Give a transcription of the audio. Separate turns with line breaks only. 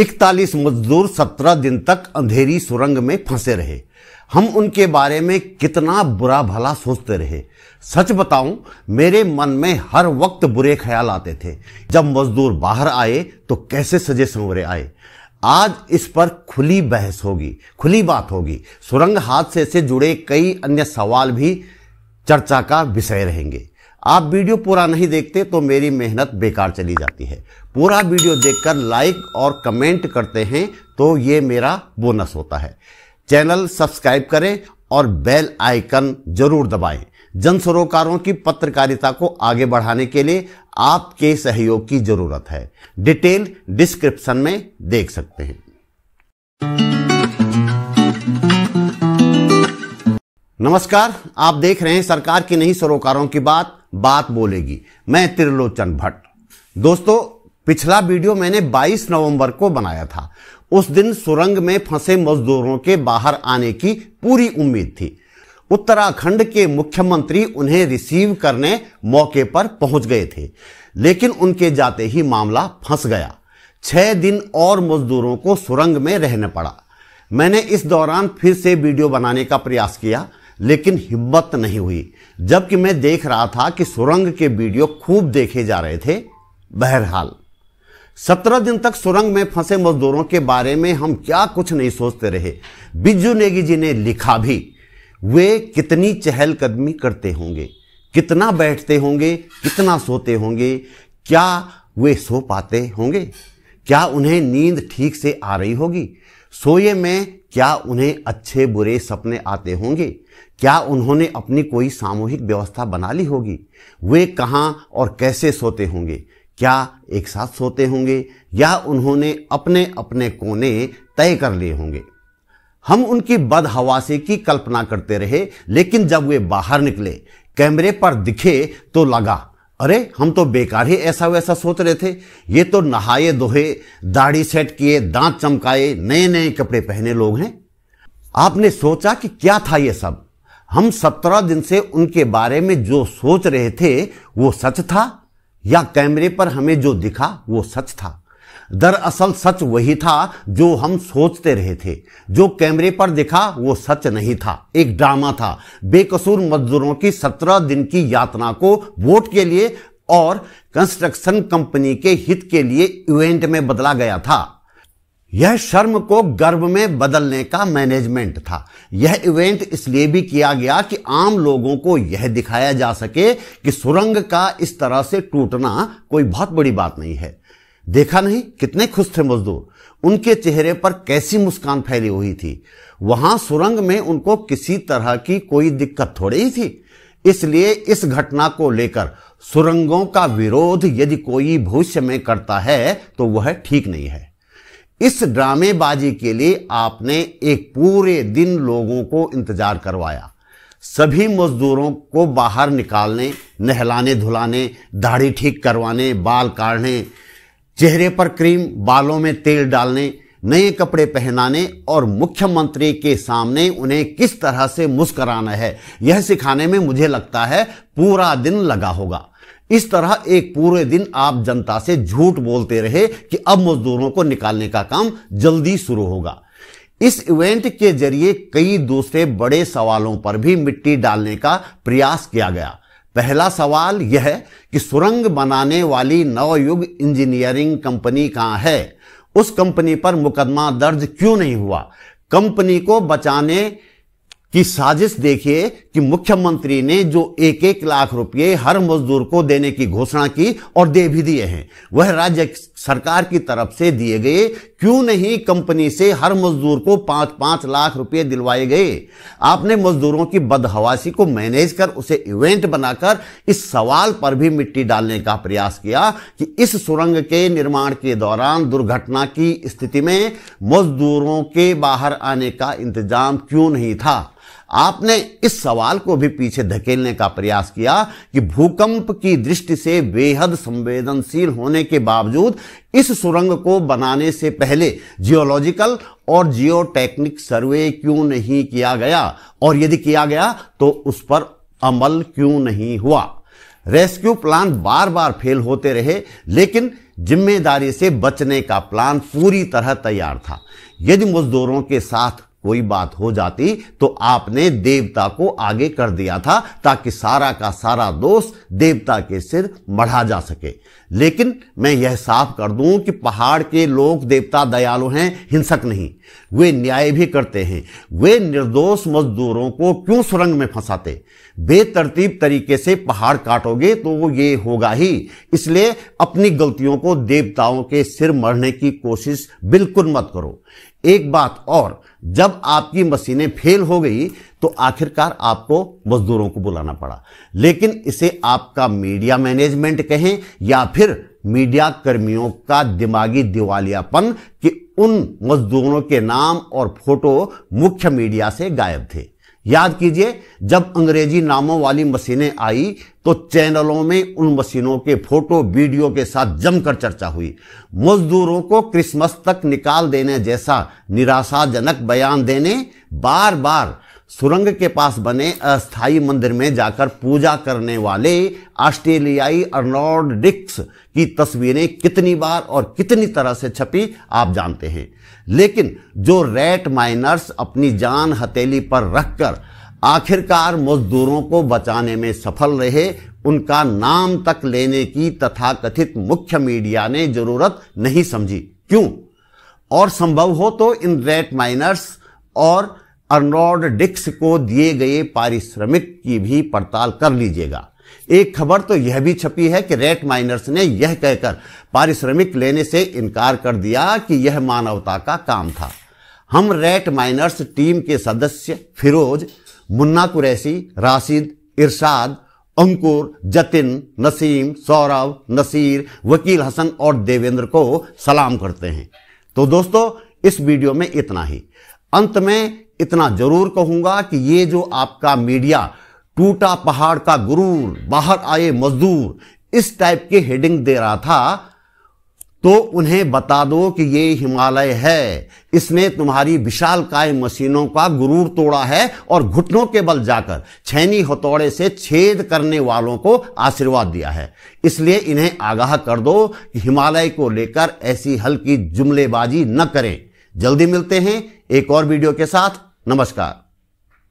इकतालीस मजदूर सत्रह दिन तक अंधेरी सुरंग में फंसे रहे हम उनके बारे में कितना बुरा भला सोचते रहे सच बताऊं मेरे मन में हर वक्त बुरे ख्याल आते थे जब मजदूर बाहर आए तो कैसे सजे संवरे आए आज इस पर खुली बहस होगी खुली बात होगी सुरंग हादसे से जुड़े कई अन्य सवाल भी चर्चा का विषय रहेंगे आप वीडियो पूरा नहीं देखते तो मेरी मेहनत बेकार चली जाती है पूरा वीडियो देखकर लाइक और कमेंट करते हैं तो ये मेरा बोनस होता है चैनल सब्सक्राइब करें और बेल आइकन जरूर दबाएं जन सरोकारों की पत्रकारिता को आगे बढ़ाने के लिए आपके सहयोग की जरूरत है डिटेल डिस्क्रिप्शन में देख सकते हैं नमस्कार आप देख रहे हैं सरकार की नहीं सरोकारों की बात बात बोलेगी मैं त्रिलोचन भट्ट दोस्तों पिछला वीडियो मैंने 22 नवंबर को बनाया था उस दिन सुरंग में फंसे मजदूरों के बाहर आने की पूरी उम्मीद थी उत्तराखंड के मुख्यमंत्री उन्हें रिसीव करने मौके पर पहुंच गए थे लेकिन उनके जाते ही मामला फंस गया छह दिन और मजदूरों को सुरंग में रहना पड़ा मैंने इस दौरान फिर से वीडियो बनाने का प्रयास किया लेकिन हिम्मत नहीं हुई जबकि मैं देख रहा था कि सुरंग के वीडियो खूब देखे जा रहे थे बहरहाल सत्रह दिन तक सुरंग में फंसे मजदूरों के बारे में हम क्या कुछ नहीं सोचते रहे बिजू नेगी जी ने लिखा भी वे कितनी चहलकदमी करते होंगे कितना बैठते होंगे कितना सोते होंगे क्या वे सो पाते होंगे क्या उन्हें नींद ठीक से आ रही होगी सोए में क्या उन्हें अच्छे बुरे सपने आते होंगे क्या उन्होंने अपनी कोई सामूहिक व्यवस्था बना ली होगी वे कहाँ और कैसे सोते होंगे क्या एक साथ सोते होंगे या उन्होंने अपने अपने कोने तय कर लिए होंगे हम उनकी बदहवासी की कल्पना करते रहे लेकिन जब वे बाहर निकले कैमरे पर दिखे तो लगा अरे हम तो बेकार ही ऐसा वैसा सोच रहे थे ये तो नहाए दोहे दाढ़ी सेट किए दांत चमकाए नए नए कपड़े पहने लोग हैं आपने सोचा कि क्या था ये सब हम सत्रह दिन से उनके बारे में जो सोच रहे थे वो सच था या कैमरे पर हमें जो दिखा वो सच था दरअसल सच वही था जो हम सोचते रहे थे जो कैमरे पर दिखा वो सच नहीं था एक ड्रामा था बेकसूर मजदूरों की सत्रह दिन की यातना को वोट के लिए और कंस्ट्रक्शन कंपनी के हित के लिए इवेंट में बदला गया था यह शर्म को गर्व में बदलने का मैनेजमेंट था यह इवेंट इसलिए भी किया गया कि आम लोगों को यह दिखाया जा सके कि सुरंग का इस तरह से टूटना कोई बहुत बड़ी बात नहीं है देखा नहीं कितने खुश थे मजदूर उनके चेहरे पर कैसी मुस्कान फैली हुई थी वहां सुरंग में उनको किसी तरह की कोई दिक्कत थोड़ी ही थी इसलिए इस घटना को लेकर सुरंगों का विरोध यदि कोई भविष्य में करता है तो वह ठीक नहीं है इस ड्रामेबाजी के लिए आपने एक पूरे दिन लोगों को इंतजार करवाया सभी मजदूरों को बाहर निकालने नहलाने धुलाने दाढ़ी ठीक करवाने बाल काढ़ने चेहरे पर क्रीम बालों में तेल डालने नए कपड़े पहनाने और मुख्यमंत्री के सामने उन्हें किस तरह से मुस्कराना है यह सिखाने में मुझे लगता है पूरा दिन लगा होगा इस तरह एक पूरे दिन आप जनता से झूठ बोलते रहे कि अब मजदूरों को निकालने का काम जल्दी शुरू होगा इस इवेंट के जरिए कई दूसरे बड़े सवालों पर भी मिट्टी डालने का प्रयास किया गया पहला सवाल यह है कि सुरंग बनाने वाली नवयुग इंजीनियरिंग कंपनी कहां है उस कंपनी पर मुकदमा दर्ज क्यों नहीं हुआ कंपनी को बचाने की साजिश देखिए कि मुख्यमंत्री ने जो एक एक लाख रुपए हर मजदूर को देने की घोषणा की और दे भी दिए हैं वह राज्य सरकार की तरफ से दिए गए क्यों नहीं कंपनी से हर मजदूर को पांच पांच लाख रुपए दिलवाए गए आपने मजदूरों की बदहवासी को मैनेज कर उसे इवेंट बनाकर इस सवाल पर भी मिट्टी डालने का प्रयास किया कि इस सुरंग के निर्माण के दौरान दुर्घटना की स्थिति में मजदूरों के बाहर आने का इंतजाम क्यों नहीं था आपने इस सवाल को भी पीछे धकेलने का प्रयास किया कि भूकंप की दृष्टि से बेहद संवेदनशील होने के बावजूद इस सुरंग को बनाने से पहले जियोलॉजिकल और जियोटेक्निक सर्वे क्यों नहीं किया गया और यदि किया गया तो उस पर अमल क्यों नहीं हुआ रेस्क्यू प्लान बार बार फेल होते रहे लेकिन जिम्मेदारी से बचने का प्लान पूरी तरह तैयार था यदि मजदूरों के साथ कोई बात हो जाती तो आपने देवता को आगे कर दिया था ताकि सारा का सारा दोष देवता के सिर मढ़ा जा सके लेकिन मैं यह साफ कर दूं कि पहाड़ के लोग देवता दयालु हैं हिंसक नहीं वे न्याय भी करते हैं वे निर्दोष मजदूरों को क्यों सुरंग में फंसाते बेतरतीब तरीके से पहाड़ काटोगे तो वो ये होगा ही इसलिए अपनी गलतियों को देवताओं के सिर मरने की कोशिश बिल्कुल मत करो एक बात और जब आपकी मशीनें फेल हो गई तो आखिरकार आपको मजदूरों को बुलाना पड़ा लेकिन इसे आपका मीडिया मैनेजमेंट कहें या फिर मीडिया कर्मियों का दिमागी दिवालियापन कि उन मजदूरों के नाम और फोटो मुख्य मीडिया से गायब थे याद कीजिए जब अंग्रेजी नामों वाली मशीनें आई तो चैनलों में उन मशीनों के फोटो वीडियो के साथ जमकर चर्चा हुई मजदूरों को क्रिसमस तक निकाल देने जैसा निराशाजनक बयान देने बार बार सुरंग के पास बने अस्थाई मंदिर में जाकर पूजा करने वाले ऑस्ट्रेलियाई अर्नोल्ड डिक्स की तस्वीरें कितनी बार और कितनी तरह से छपी आप जानते हैं लेकिन जो रेट माइनर्स अपनी जान हथेली पर रखकर आखिरकार मजदूरों को बचाने में सफल रहे उनका नाम तक लेने की तथाकथित मुख्य मीडिया ने जरूरत नहीं समझी क्यों और संभव हो तो इन रेट माइनर्स और अर्नोड डिक्स को दिए गए पारिश्रमिक की भी पड़ताल कर लीजिएगा एक खबर तो यह भी छपी है कि रेट माइनर्स ने यह कहकर पारिश्रमिक लेने से इनकार कर दिया कि यह मानवता का काम था हम रेट माइनर्स टीम के सदस्य फिरोज मुन्ना कुरैसी राशिद इरशाद अंकुर जतिन नसीम सौरभ नसीर वकील हसन और देवेंद्र को सलाम करते हैं तो दोस्तों इस वीडियो में इतना ही अंत में इतना जरूर कहूंगा कि ये जो आपका मीडिया टूटा पहाड़ का गुरूर बाहर आए मजदूर इस टाइप के हेडिंग दे रहा था तो उन्हें बता दो कि ये हिमालय है इसने तुम्हारी विशाल काय मशीनों का गुरूर तोड़ा है और घुटनों के बल जाकर छैनी हथौड़े से छेद करने वालों को आशीर्वाद दिया है इसलिए इन्हें आगाह कर दो कि हिमालय को लेकर ऐसी हल्की जुमलेबाजी न करें जल्दी मिलते हैं एक और वीडियो के साथ नमस्कार